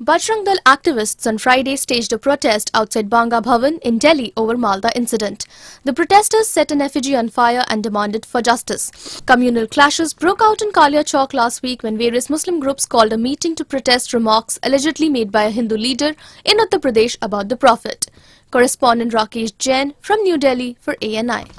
Bajrang Dal activists on Friday staged a protest outside Banga Bhavan in Delhi over Malda incident. The protesters set an effigy on fire and demanded for justice. Communal clashes broke out in Kalia Chowk last week when various Muslim groups called a meeting to protest remarks allegedly made by a Hindu leader in Uttar Pradesh about the Prophet. Correspondent Rakesh Jain from New Delhi for ANI.